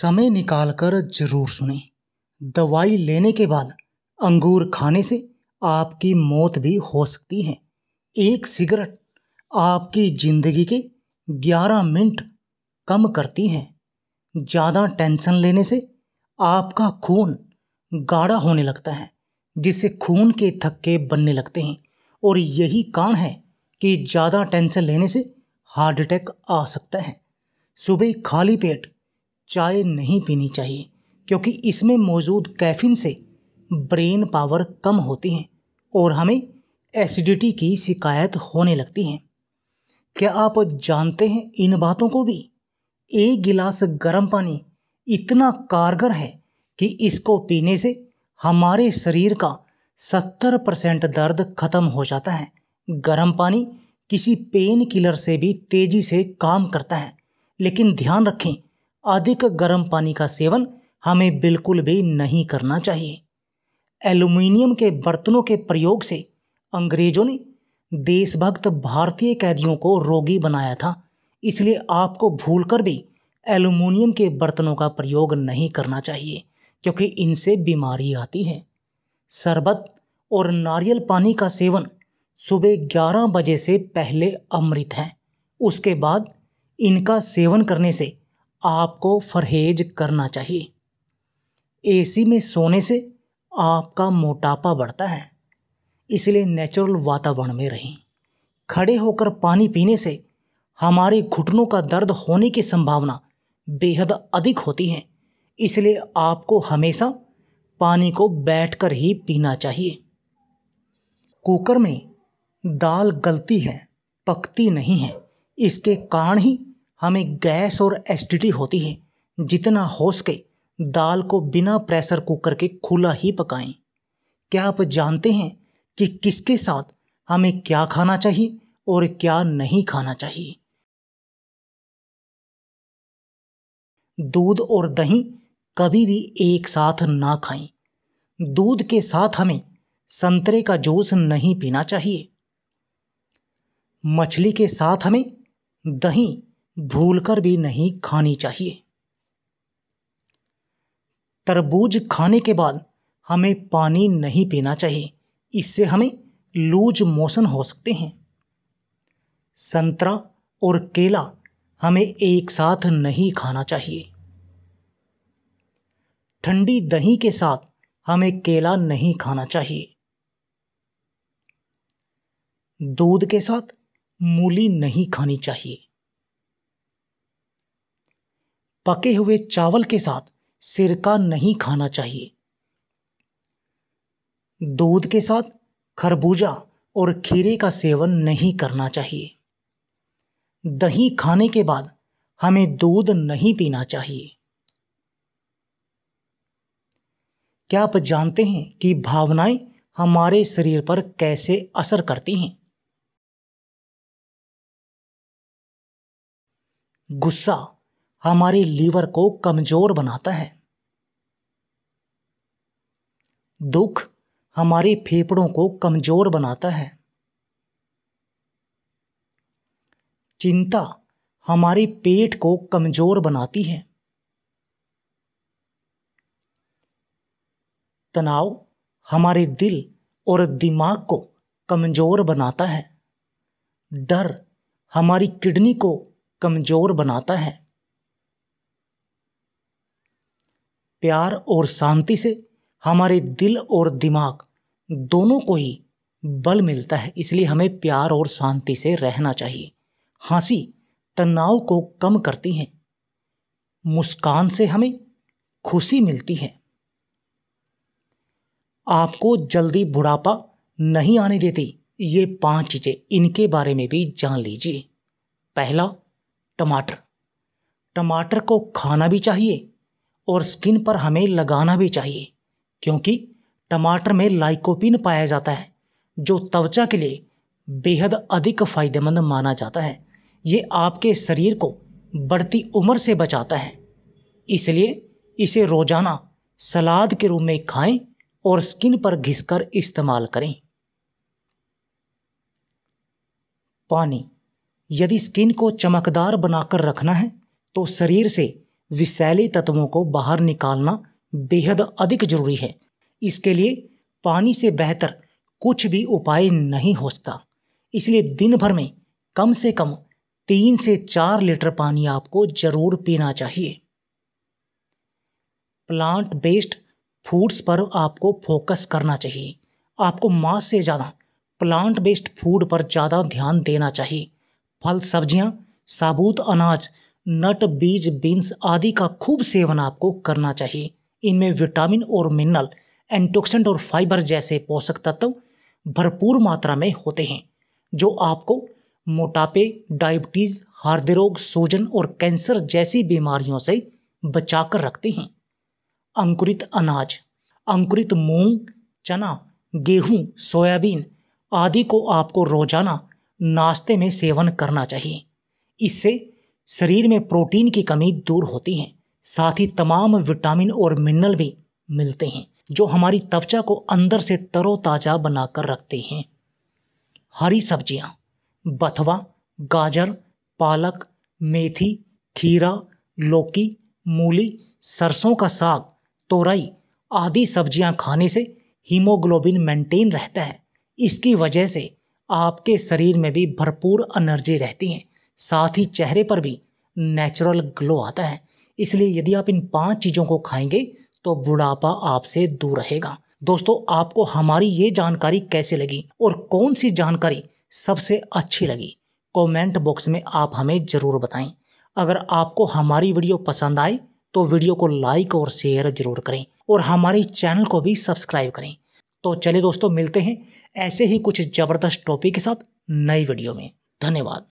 समय निकालकर जरूर सुने दवाई लेने के बाद अंगूर खाने से आपकी मौत भी हो सकती है एक सिगरेट आपकी ज़िंदगी के 11 मिनट कम करती है ज़्यादा टेंशन लेने से आपका खून गाढ़ा होने लगता है जिससे खून के थक्के बनने लगते हैं और यही कारण है कि ज़्यादा टेंशन लेने से हार्ट अटैक आ सकता है सुबह खाली पेट चाय नहीं पीनी चाहिए क्योंकि इसमें मौजूद कैफिन से ब्रेन पावर कम होती है और हमें एसिडिटी की शिकायत होने लगती है क्या आप जानते हैं इन बातों को भी एक गिलास गर्म पानी इतना कारगर है कि इसको पीने से हमारे शरीर का सत्तर परसेंट दर्द खत्म हो जाता है गर्म पानी किसी पेन किलर से भी तेज़ी से काम करता है लेकिन ध्यान रखें अधिक गर्म पानी का सेवन हमें बिल्कुल भी नहीं करना चाहिए एल्युमिनियम के बर्तनों के प्रयोग से अंग्रेजों ने देशभक्त भारतीय कैदियों को रोगी बनाया था इसलिए आपको भूलकर भी एल्युमिनियम के बर्तनों का प्रयोग नहीं करना चाहिए क्योंकि इनसे बीमारी आती है शरबत और नारियल पानी का सेवन सुबह 11 बजे से पहले अमृत है उसके बाद इनका सेवन करने से आपको परहेज करना चाहिए एसी में सोने से आपका मोटापा बढ़ता है इसलिए नेचुरल वातावरण में रहें खड़े होकर पानी पीने से हमारे घुटनों का दर्द होने की संभावना बेहद अधिक होती है इसलिए आपको हमेशा पानी को बैठकर ही पीना चाहिए कुकर में दाल गलती है पकती नहीं है इसके कारण ही हमें गैस और एसिडिटी होती है जितना हो सके दाल को बिना प्रेशर कुकर के खुला ही पकाएं क्या आप जानते हैं कि किसके साथ हमें क्या खाना चाहिए और क्या नहीं खाना चाहिए दूध और दही कभी भी एक साथ ना खाएं दूध के साथ हमें संतरे का जूस नहीं पीना चाहिए मछली के साथ हमें दही भूलकर भी नहीं खानी चाहिए तरबूज खाने के बाद हमें पानी नहीं पीना चाहिए इससे हमें लूज मोशन हो सकते हैं संतरा और केला हमें एक साथ नहीं खाना चाहिए ठंडी दही के साथ हमें केला नहीं खाना चाहिए दूध के साथ मूली नहीं खानी चाहिए पके हुए चावल के साथ सिरका नहीं खाना चाहिए दूध के साथ खरबूजा और खीरे का सेवन नहीं करना चाहिए दही खाने के बाद हमें दूध नहीं पीना चाहिए क्या आप जानते हैं कि भावनाएं हमारे शरीर पर कैसे असर करती हैं गुस्सा हमारे लीवर को कमजोर बनाता है दुख हमारे फेफड़ों को कमजोर बनाता है चिंता हमारे पेट को कमजोर बनाती है तनाव हमारे दिल और दिमाग को कमजोर बनाता है डर हमारी किडनी को कमजोर बनाता है प्यार और शांति से हमारे दिल और दिमाग दोनों को ही बल मिलता है इसलिए हमें प्यार और शांति से रहना चाहिए हंसी तनाव को कम करती है मुस्कान से हमें खुशी मिलती है आपको जल्दी बुढ़ापा नहीं आने देती ये पांच चीज़ें इनके बारे में भी जान लीजिए पहला टमाटर टमाटर को खाना भी चाहिए और स्किन पर हमें लगाना भी चाहिए क्योंकि टमाटर में लाइकोपिन पाया जाता है जो त्वचा के लिए बेहद अधिक फायदेमंद माना जाता है ये आपके शरीर को बढ़ती उम्र से बचाता है इसलिए इसे रोजाना सलाद के रूप में खाएं और स्किन पर घिसकर इस्तेमाल करें पानी यदि स्किन को चमकदार बनाकर रखना है तो शरीर से विषैले तत्वों को बाहर निकालना बेहद अधिक जरूरी है इसके लिए पानी से बेहतर कुछ भी उपाय नहीं हो सकता इसलिए दिन भर में कम से कम तीन से चार लीटर पानी आपको जरूर पीना चाहिए प्लांट बेस्ड फूड्स पर आपको फोकस करना चाहिए आपको मांस से ज़्यादा प्लांट बेस्ड फूड पर ज़्यादा ध्यान देना चाहिए फल सब्जियां, साबुत अनाज नट बीज बीन्स आदि का खूब सेवन आपको करना चाहिए इनमें विटामिन और मिनरल एंटोक्सेंट और फाइबर जैसे पोषक तत्व भरपूर मात्रा में होते हैं जो आपको मोटापे डायबिटीज़ हृदय रोग सूजन और कैंसर जैसी बीमारियों से बचा कर रखते हैं अंकुरित अनाज अंकुरित मूंग चना गेहूं, सोयाबीन आदि को आपको रोजाना नाश्ते में सेवन करना चाहिए इससे शरीर में प्रोटीन की कमी दूर होती है साथ ही तमाम विटामिन और मिनरल भी मिलते हैं जो हमारी त्वचा को अंदर से तरोताज़ा बनाकर रखते हैं हरी सब्जियां बथवा गाजर पालक मेथी खीरा लौकी मूली सरसों का साग तोरई आदि सब्जियां खाने से हीमोग्लोबिन मेंटेन रहता है इसकी वजह से आपके शरीर में भी भरपूर एनर्जी रहती है साथ ही चेहरे पर भी नेचुरल ग्लो आता है इसलिए यदि आप इन पांच चीज़ों को खाएंगे तो बुढ़ापा आपसे दूर रहेगा दोस्तों आपको हमारी ये जानकारी कैसे लगी और कौन सी जानकारी सबसे अच्छी लगी कमेंट बॉक्स में आप हमें ज़रूर बताएं अगर आपको हमारी वीडियो पसंद आए तो वीडियो को लाइक और शेयर जरूर करें और हमारे चैनल को भी सब्सक्राइब करें तो चलिए दोस्तों मिलते हैं ऐसे ही कुछ ज़बरदस्त टॉपिक के साथ नई वीडियो में धन्यवाद